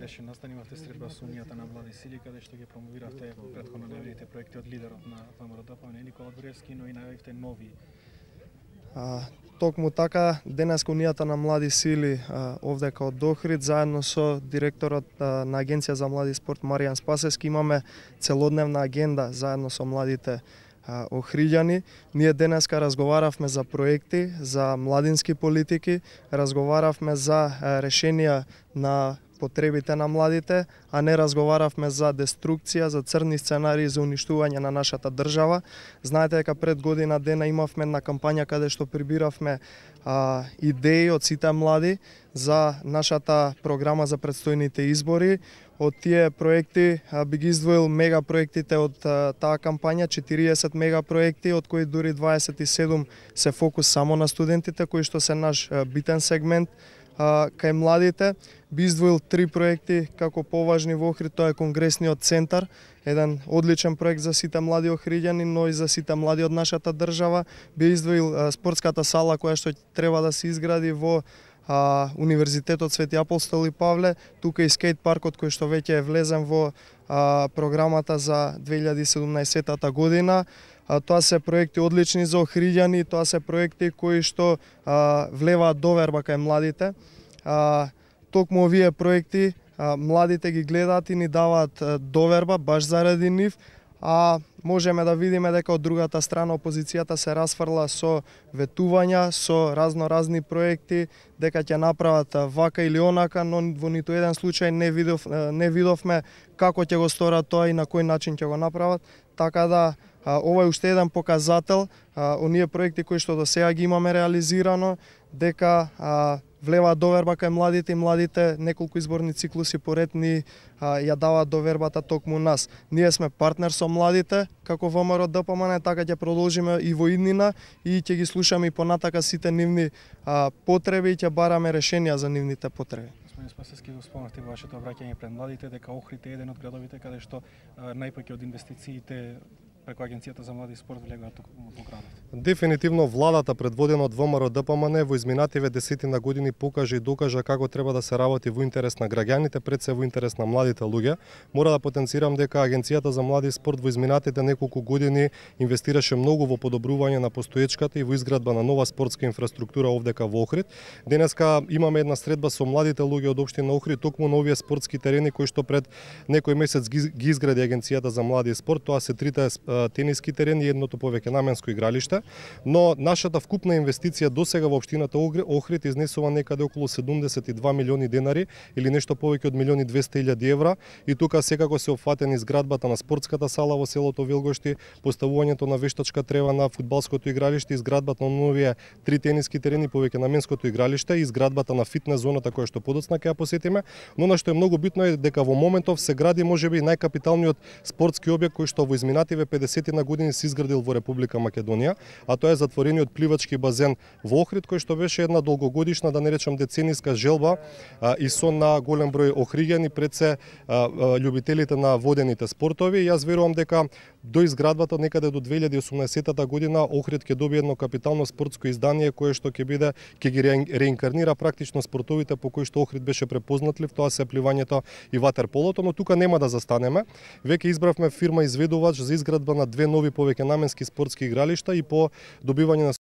беше што настанивавте средба со унијата на млади сили, каде што ги промовиравте претходно најавите проекти од лидерот на ВМРО-ДПМН Никола Дуревски, но и најавите нови. А, токму така, денес унијата на млади сили а, овде као Дохрид, заедно со директорот а, на Агенција за млади спорт Маријан Спасески имаме целодневна агенда заедно со младите Охриѓани. Ние денеска разговаравме за проекти, за младински политики, разговаравме за решенија на потребите на младите, а не разговаравме за деструкција, за црни сценари за уништување на нашата држава. Знаете дека пред година дена имавме една кампања каде што прибиравме а, идеи од сите млади за нашата програма за предстојните избори. Од тие проекти а, би ги издвоил мега проектите од а, таа кампања, 40 мега проекти, од кои дури 27 се фокус само на студентите, кои што се наш а, битен сегмент а, кај младите. Би издвоил три проекти како поважни во Охрид, тоа е Конгресниот центар, еден одличен проект за сите млади охриѓани, но и за сите млади од нашата држава. Би издвоил а, спортската сала која што треба да се изгради во а, Универзитетот Свети Апостол и Павле, тука и скейт паркот кој што веќе е влезен во а, програмата за 2017 година. Тоа се проекти одлични за Охриѓани, тоа се проекти кои што влеваат доверба кај младите. Токму овие проекти младите ги гледаат и ни даваат доверба баш заради нив, а можеме да видиме дека од другата страна опозицијата се расфрла со ветувања, со разноразни проекти, дека ќе направат вака или онака, но во ниту еден случај не, видов, не видовме како ќе го сторат тоа и на кој начин ќе го направат. Така да, ова е уште еден показател, оние проекти кои што до сега ги имаме реализирано, дека влеваат доверба кај младите и младите неколку изборни циклуси поред ни а, ја даваат довербата токму нас. Ние сме партнер со младите, како ВМРО ДПМН, така ќе продолжиме и во иднина и ќе ги слушаме и понатака сите нивни а, потреби и ќе бараме решенија за нивните потреби. Господин Спасевски, го спомнахте вашето обраќање пред младите дека Охрид е еден од градовите каде што најпоќе од инвестициите преку Агенцијата за млади спорт влегоа во градот. Дефинитивно владата предводена од ВМРО ДПМН во изминативе десетина години покажа и докажа како треба да се работи во интерес на граѓаните, пред се во интерес на младите луѓе. Мора да потенцирам дека Агенцијата за млади спорт во изминатите неколку години инвестираше многу во подобрување на постоечката и во изградба на нова спортска инфраструктура овдека во Охрид. Денеска имаме една средба со младите луѓе од општина Охрид токму на овие спортски терени кои што пред некој месец ги изгради Агенцијата за млади спорт. Тоа се трите тениски терен и едното повеќе наменско игралиште, но нашата вкупна инвестиција до сега во Обштината Охрид изнесува некаде околу 72 милиони денари или нешто повеќе од милиони 200 илјади евра и тука секако се опфатени изградбата на спортската сала во селото Вилгошти, поставувањето на вештачка трева на фудбалското игралиште, изградбата на новија три тениски терени повеќе на менското игралиште и изградбата на фитнес зоната која што подоцна ќе ја посетиме, но на што е многу битно е дека во моментов се гради можеби најкапиталниот спортски објект кој што во изминативе десетина години се изградил во Република Македонија, а тоа е затворениот пливачки базен во Охрид, кој што беше една долгогодишна, да не речам децениска желба а, и со на голем број охриѓани пред се а, а, љубителите на водените спортови. Јас верувам дека до изградбата некаде до 2018 година Охрид ќе добие едно капитално спортско издание кое што ќе биде ќе ги реинкарнира практично спортовите по кои што Охрид беше препознатлив, тоа се пливањето и ватерполото, но тука нема да застанеме. Веќе избравме фирма изведувач за изградба на две нови повеќе наменски спортски игралишта и по добивање на